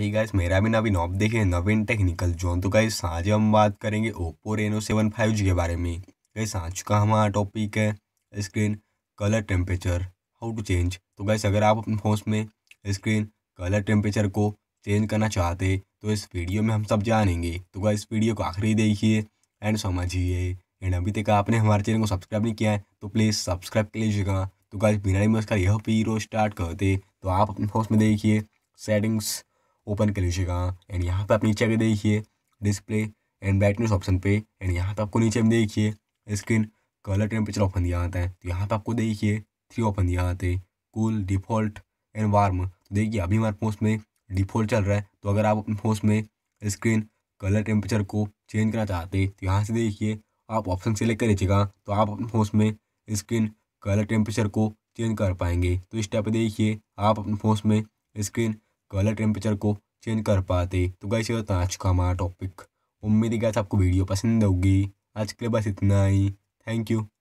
hey guys मेरा भी नवीन ऑप देखे नवीन टेक्निकल जोन तो गाइस आज हम बात करेंगे Oppo Reno seven five G के बारे में गाइस आज का हमारा टॉपिक है screen colour temperature how to change तो गाइस अगर आप अपने फोन में स्क्रीन कलर टेम्परेचर को चेंज करना चाहते तो इस वीडियो में हम सब जानेंगे तो इस वीडियो को आखिरी देखिए एंड समझिए एंड अभी तक आपने हमारे चैनल को सब्सक्राइब नहीं किया है तो प्लीज़ सब्सक्राइब कर लीजिएगा तो गाइस बिना में उसका यह पीरो स्टार्ट करते तो आप अपने फोन में देखिए सेटिंग्स ओपन कर लीजिएगा एंड यहाँ पर आप नीचे आगे देखिए डिस्प्ले एंड ब्राइटनेस ऑप्शन पे एंड यहाँ पर आपको नीचे में देखिए स्क्रीन कलर टेम्परेचर ऑप्शन दिया आता है तो यहाँ पर आपको देखिए थ्री ऑप्शन दिया आते हैं कूल डिफ़ॉल्ट एंड वार्म तो देखिए अभी हमारे फोन में डिफ़ॉल्ट चल रहा है तो अगर आप अपने फोन में स्क्रीन कलर टेम्परेचर को चेंज करना चाहते तो यहाँ से देखिए आप ऑप्शन सेलेक्ट कर लीजिएगा तो आप अपने फोन में स्क्रीन कलर टेम्परेचर को चेंज कर पाएंगे तो इस टाइप पर देखिए आप अपने फोन में स्क्रीन कलर टेम्परेचर को चेंज कर पाते तो गाइस ये था आज का हमारा टॉपिक उम्मीद है गाइस आपको वीडियो पसंद होगी आज के लिए बस इतना ही थैंक यू